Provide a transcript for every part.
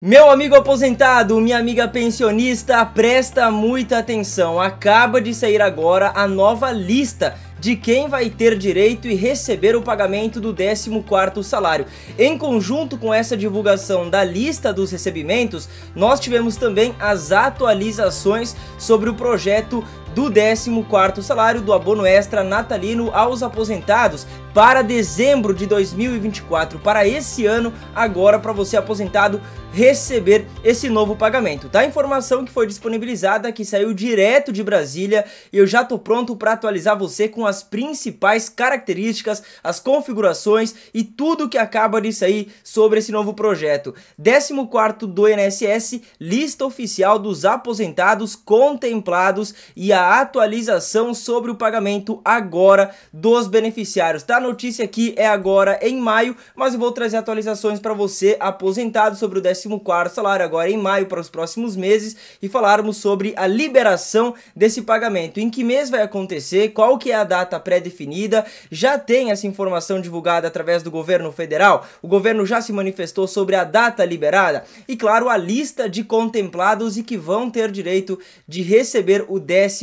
Meu amigo aposentado, minha amiga pensionista, presta muita atenção. Acaba de sair agora a nova lista de quem vai ter direito e receber o pagamento do 14º salário. Em conjunto com essa divulgação da lista dos recebimentos, nós tivemos também as atualizações sobre o projeto do 14º salário do abono extra natalino aos aposentados para dezembro de 2024, para esse ano agora para você aposentado receber esse novo pagamento. Tá? A informação que foi disponibilizada, que saiu direto de Brasília, e eu já tô pronto para atualizar você com as principais características, as configurações e tudo que acaba de sair sobre esse novo projeto. 14 do INSS, lista oficial dos aposentados contemplados e a atualização sobre o pagamento agora dos beneficiários. Tá? A notícia aqui é agora em maio, mas eu vou trazer atualizações para você aposentado sobre o 10 14 salário agora em maio para os próximos meses e falarmos sobre a liberação desse pagamento. Em que mês vai acontecer? Qual que é a data pré-definida? Já tem essa informação divulgada através do governo federal? O governo já se manifestou sobre a data liberada? E claro, a lista de contemplados e que vão ter direito de receber o 14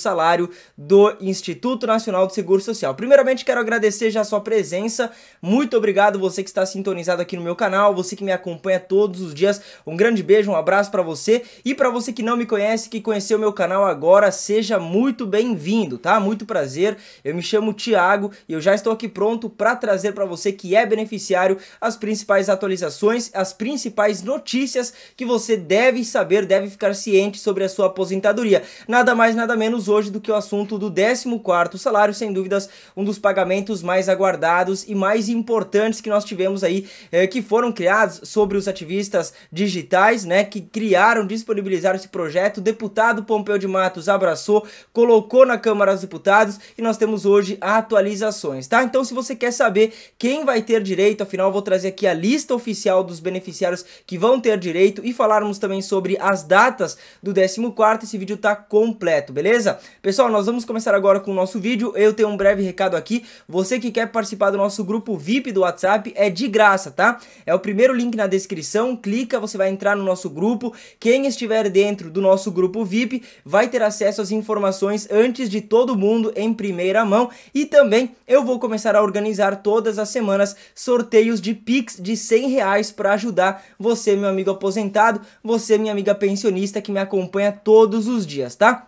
salário do Instituto Nacional do Seguro Social. Primeiramente, quero agradecer já a sua presença. Muito obrigado você que está sintonizado aqui no meu canal, você que me acompanha todo todos os dias. Um grande beijo, um abraço para você e para você que não me conhece, que conheceu meu canal agora, seja muito bem-vindo, tá? Muito prazer. Eu me chamo Thiago e eu já estou aqui pronto para trazer para você que é beneficiário as principais atualizações, as principais notícias que você deve saber, deve ficar ciente sobre a sua aposentadoria. Nada mais, nada menos hoje do que o assunto do 14º salário, sem dúvidas, um dos pagamentos mais aguardados e mais importantes que nós tivemos aí, eh, que foram criados sobre os ativistas ativistas digitais, né, que criaram, disponibilizaram esse projeto. O deputado Pompeu de Matos abraçou, colocou na Câmara dos Deputados e nós temos hoje atualizações, tá? Então, se você quer saber quem vai ter direito, afinal, eu vou trazer aqui a lista oficial dos beneficiários que vão ter direito e falarmos também sobre as datas do 14. Esse vídeo tá completo, beleza? Pessoal, nós vamos começar agora com o nosso vídeo. Eu tenho um breve recado aqui. Você que quer participar do nosso grupo VIP do WhatsApp é de graça, tá? É o primeiro link na descrição descrição, clica, você vai entrar no nosso grupo. Quem estiver dentro do nosso grupo VIP vai ter acesso às informações antes de todo mundo em primeira mão. E também eu vou começar a organizar todas as semanas sorteios de Pix de 100 reais para ajudar você, meu amigo aposentado, você, minha amiga pensionista que me acompanha todos os dias, tá?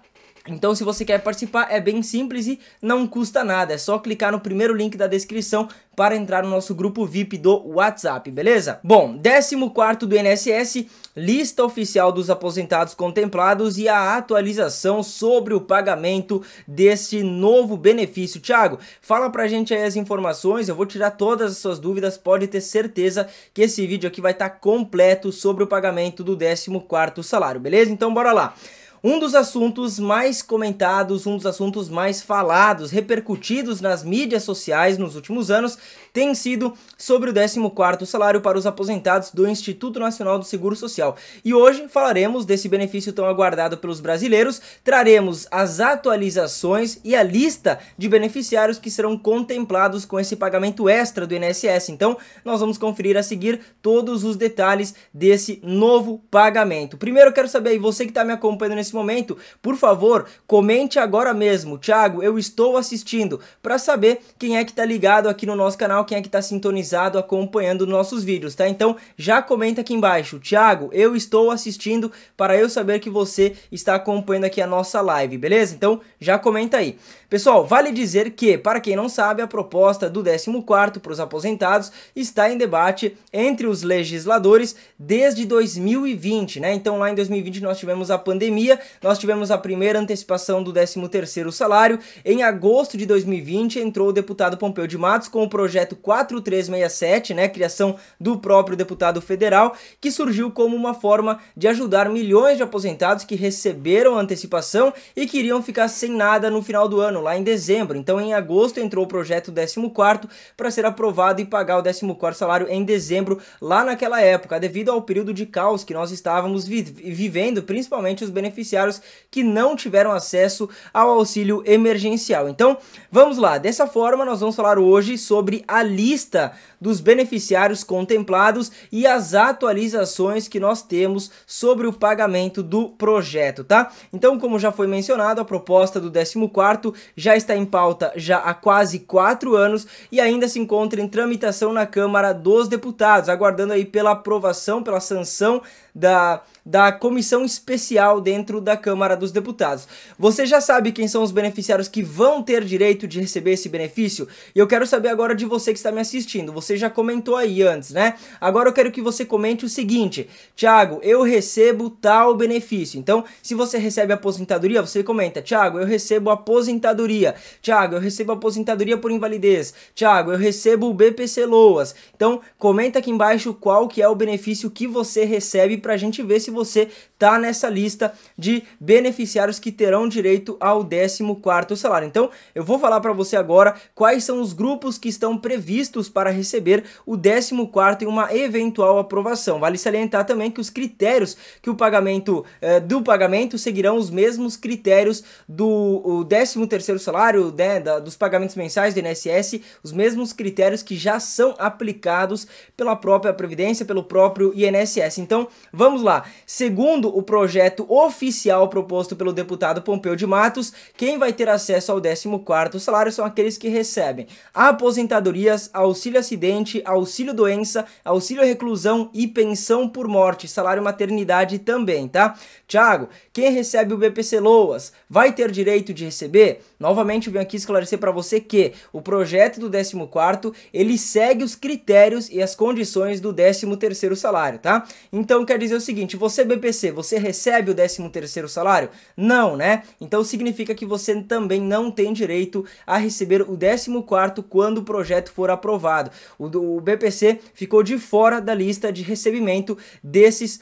Então, se você quer participar, é bem simples e não custa nada. É só clicar no primeiro link da descrição para entrar no nosso grupo VIP do WhatsApp, beleza? Bom, 14º do INSS, lista oficial dos aposentados contemplados e a atualização sobre o pagamento deste novo benefício. Tiago, fala pra gente aí as informações, eu vou tirar todas as suas dúvidas, pode ter certeza que esse vídeo aqui vai estar tá completo sobre o pagamento do 14º salário, beleza? Então bora lá. Um dos assuntos mais comentados, um dos assuntos mais falados, repercutidos nas mídias sociais nos últimos anos, tem sido sobre o 14º salário para os aposentados do Instituto Nacional do Seguro Social. E hoje falaremos desse benefício tão aguardado pelos brasileiros, traremos as atualizações e a lista de beneficiários que serão contemplados com esse pagamento extra do INSS. Então, nós vamos conferir a seguir todos os detalhes desse novo pagamento. Primeiro, quero saber aí, você que está me acompanhando nesse nesse momento, por favor, comente agora mesmo. Thiago, eu estou assistindo para saber quem é que está ligado aqui no nosso canal, quem é que está sintonizado, acompanhando nossos vídeos, tá? Então já comenta aqui embaixo. Thiago, eu estou assistindo para eu saber que você está acompanhando aqui a nossa live, beleza? Então já comenta aí. Pessoal, vale dizer que, para quem não sabe, a proposta do 14 para os aposentados está em debate entre os legisladores desde 2020, né? Então lá em 2020 nós tivemos a pandemia nós tivemos a primeira antecipação do 13º salário. Em agosto de 2020, entrou o deputado Pompeu de Matos com o projeto 4367, né, criação do próprio deputado federal, que surgiu como uma forma de ajudar milhões de aposentados que receberam antecipação e queriam ficar sem nada no final do ano, lá em dezembro. Então, em agosto entrou o projeto 14 para ser aprovado e pagar o 14 salário em dezembro, lá naquela época, devido ao período de caos que nós estávamos vi vivendo, principalmente os beneficiários beneficiários que não tiveram acesso ao auxílio emergencial. Então, vamos lá. Dessa forma, nós vamos falar hoje sobre a lista dos beneficiários contemplados e as atualizações que nós temos sobre o pagamento do projeto, tá? Então, como já foi mencionado, a proposta do 14º já está em pauta já há quase 4 anos e ainda se encontra em tramitação na Câmara dos Deputados, aguardando aí pela aprovação, pela sanção da, da comissão especial dentro da Câmara dos Deputados. Você já sabe quem são os beneficiários que vão ter direito de receber esse benefício? E eu quero saber agora de você que está me assistindo. Você já comentou aí antes, né? Agora eu quero que você comente o seguinte: Tiago, eu recebo tal benefício. Então, se você recebe aposentadoria, você comenta: Tiago, eu recebo aposentadoria. Tiago, eu recebo aposentadoria por invalidez. Tiago, eu recebo o BPC Loas. Então, comenta aqui embaixo qual que é o benefício que você recebe para a gente ver se você está nessa lista de beneficiários que terão direito ao 14º salário. Então, eu vou falar para você agora quais são os grupos que estão previstos para receber o 14º e uma eventual aprovação. Vale salientar também que os critérios que o pagamento eh, do pagamento seguirão os mesmos critérios do 13º salário, né, da, dos pagamentos mensais do INSS, os mesmos critérios que já são aplicados pela própria Previdência, pelo próprio INSS. Então, vamos lá. Segundo o projeto oficial proposto pelo deputado Pompeu de Matos, quem vai ter acesso ao 14º salário são aqueles que recebem aposentadorias, auxílio acidente, auxílio doença, auxílio reclusão e pensão por morte, salário maternidade também, tá? Tiago, quem recebe o BPC Loas vai ter direito de receber? Novamente eu venho aqui esclarecer para você que o projeto do 14º, ele segue os critérios e as condições do 13º salário, tá? Então quer dizer o seguinte, você BPC, você recebe o 13º salário? Não, né? Então significa que você também não tem direito a receber o 14º quando o projeto for aprovado. O, o BPC ficou de fora da lista de recebimento desses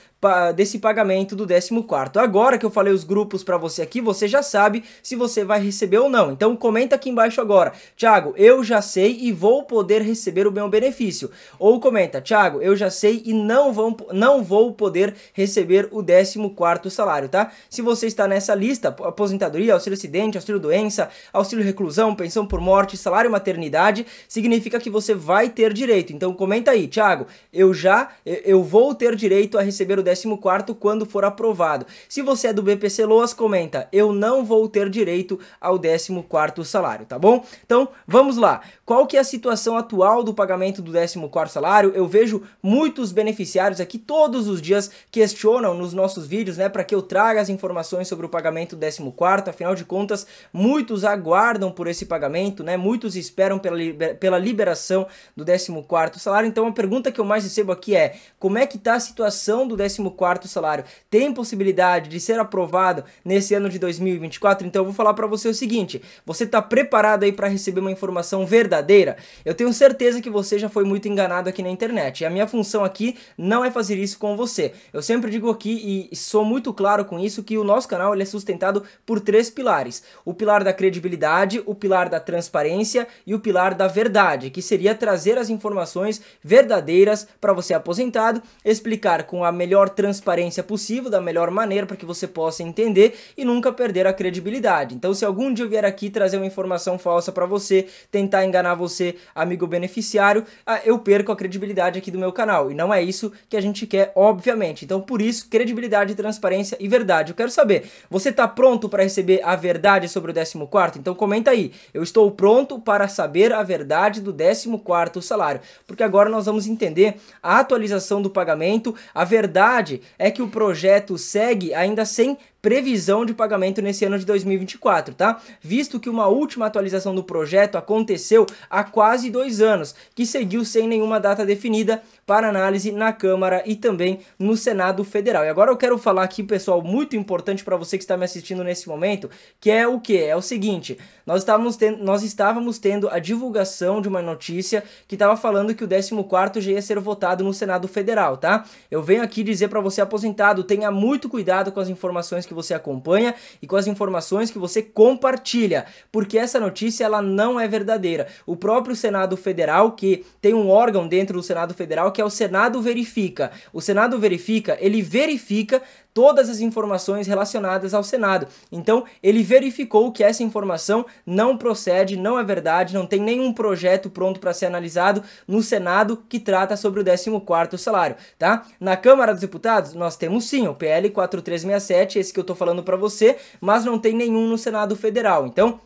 desse pagamento do 14 Agora que eu falei os grupos para você aqui, você já sabe se você vai receber ou não. Então comenta aqui embaixo agora. Tiago, eu já sei e vou poder receber o meu benefício. Ou comenta, Tiago, eu já sei e não, vou não vou poder receber o 14 salário, tá? Se você está nessa lista, aposentadoria, auxílio acidente, auxílio doença, auxílio reclusão, pensão por morte, salário maternidade, significa que você vai ter direito. Então comenta aí, Tiago, eu já, eu vou ter direito a receber o 14º quando for aprovado. Se você é do BPC Loas, comenta, eu não vou ter direito ao 14º salário, tá bom? Então, vamos lá. Qual que é a situação atual do pagamento do 14º salário? Eu vejo muitos beneficiários aqui todos os dias questionam nos nossos vídeos, né, para que eu traga as informações sobre o pagamento do 14º, afinal de contas, muitos aguardam por esse pagamento, né? Muitos esperam pela, liber... pela liberação do 14º salário. Então, a pergunta que eu mais recebo aqui é: como é que tá a situação do 14 14º salário tem possibilidade de ser aprovado nesse ano de 2024? Então eu vou falar para você o seguinte, você está preparado aí para receber uma informação verdadeira? Eu tenho certeza que você já foi muito enganado aqui na internet. E a minha função aqui não é fazer isso com você. Eu sempre digo aqui e sou muito claro com isso que o nosso canal ele é sustentado por três pilares. O pilar da credibilidade, o pilar da transparência e o pilar da verdade, que seria trazer as informações verdadeiras para você aposentado, explicar com a melhor maior transparência possível, da melhor maneira para que você possa entender e nunca perder a credibilidade. Então, se algum dia eu vier aqui trazer uma informação falsa para você, tentar enganar você, amigo beneficiário, ah, eu perco a credibilidade aqui do meu canal. E não é isso que a gente quer, obviamente. Então, por isso, credibilidade, transparência e verdade. Eu quero saber, você está pronto para receber a verdade sobre o 14? Então, comenta aí. Eu estou pronto para saber a verdade do 14 salário, porque agora nós vamos entender a atualização do pagamento, a verdade verdade é que o projeto segue ainda sem previsão de pagamento nesse ano de 2024, tá? Visto que uma última atualização do projeto aconteceu há quase dois anos, que seguiu sem nenhuma data definida para análise na Câmara e também no Senado Federal. E agora eu quero falar aqui, pessoal, muito importante para você que está me assistindo nesse momento, que é o que? É o seguinte, nós estávamos, tendo, nós estávamos tendo a divulgação de uma notícia que estava falando que o 14º já ia ser votado no Senado Federal, tá? Eu venho aqui dizer para você aposentado, tenha muito cuidado com as informações que você acompanha e com as informações que você compartilha, porque essa notícia ela não é verdadeira. O próprio Senado Federal, que tem um órgão dentro do Senado Federal que é o Senado Verifica. O Senado Verifica, ele verifica todas as informações relacionadas ao Senado. Então, ele verificou que essa informação não procede, não é verdade, não tem nenhum projeto pronto para ser analisado no Senado que trata sobre o 14º salário, tá? Na Câmara dos Deputados, nós temos sim o PL 4367, esse é que eu tô falando para você, mas não tem nenhum no Senado Federal. Então,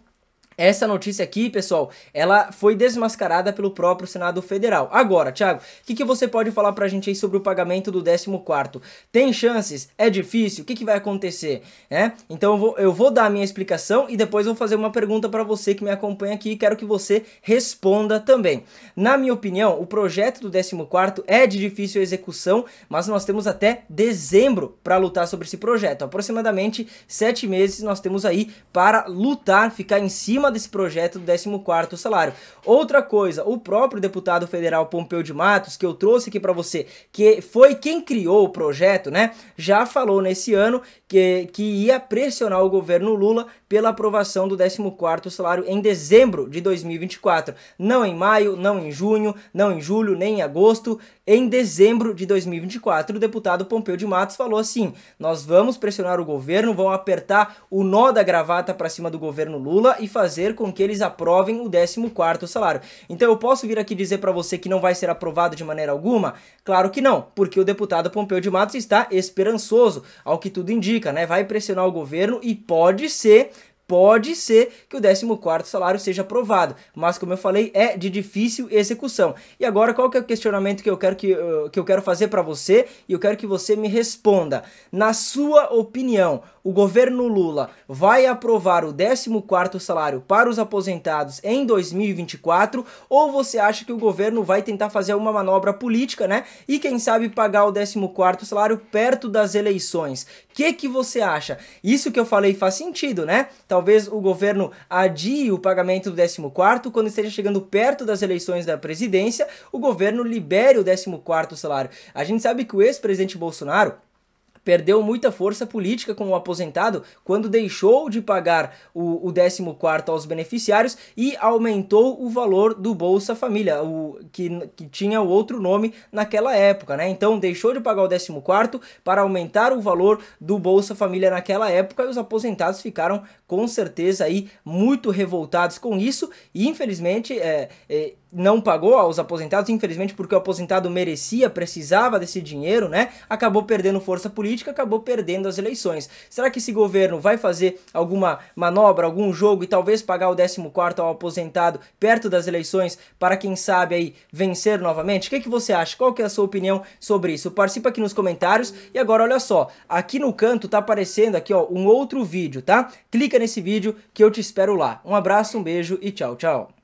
essa notícia aqui, pessoal, ela foi desmascarada pelo próprio Senado Federal. Agora, Thiago, o que, que, você pode falar pra gente aí sobre o pagamento do 14º? Tem chances? É difícil? O que, que vai acontecer? É? Então eu vou, eu vou, dar a minha explicação e depois vou fazer uma pergunta para você que me acompanha aqui e quero que você responda também. Na minha opinião, o projeto do 14 é de difícil execução, mas nós temos até dezembro para lutar sobre esse projeto. Aproximadamente sete meses nós temos aí para lutar, ficar em cima desse projeto do 14 salário. Outra coisa, o próprio deputado federal Pompeu de Matos, que eu trouxe aqui para você, que foi quem criou o projeto, né? Já falou nesse ano que, que ia pressionar o governo Lula pela aprovação do 14 salário em dezembro de 2024, não em maio, não em junho, não em julho, nem em agosto, em dezembro de 2024, o deputado Pompeu de Matos falou assim: "Nós vamos pressionar o governo, vamos apertar o nó da gravata para cima do governo Lula e fazer fazer com que eles aprovem o 14º salário. Então eu posso vir aqui dizer para você que não vai ser aprovado de maneira alguma? Claro que não, porque o deputado Pompeu de Matos está esperançoso, ao que tudo indica, né? Vai pressionar o governo e pode ser pode ser que o 14º salário seja aprovado, mas como eu falei, é de difícil execução. E agora qual que é o questionamento que eu quero que, eh, que eu quero fazer para você e eu quero que você me responda. Na sua opinião, o governo Lula vai aprovar o 14º salário para os aposentados em 2024 ou você acha que o governo vai tentar fazer uma manobra política, né? E quem sabe pagar o 14º salário perto das eleições. Que que você acha? Isso que eu falei faz sentido, né? Talvez o governo adie o pagamento do 14º quando esteja chegando perto das eleições da presidência, o governo libere o 14º salário. A gente sabe que o ex-presidente Bolsonaro perdeu muita força política com o aposentado quando deixou de pagar o, 14 aos beneficiários e aumentou o valor do Bolsa Família, o, que, que tinha outro nome naquela época, né? Então deixou de pagar o 14 para aumentar o valor do Bolsa Família naquela época e os aposentados ficaram com certeza aí muito revoltados com isso e infelizmente é, é não pagou aos aposentados, infelizmente porque o aposentado merecia, precisava desse dinheiro, né? Acabou perdendo força política, acabou perdendo as eleições. Será que esse governo vai fazer alguma manobra, algum jogo e talvez pagar o 14 ao aposentado perto das eleições para quem sabe aí vencer novamente? O que, é que você acha? Qual que é a sua opinião sobre isso? Participa aqui nos comentários e agora olha só, aqui no canto tá aparecendo aqui ó, um outro vídeo, tá? Clica nesse vídeo que eu te espero lá. Um abraço, um beijo e tchau, tchau.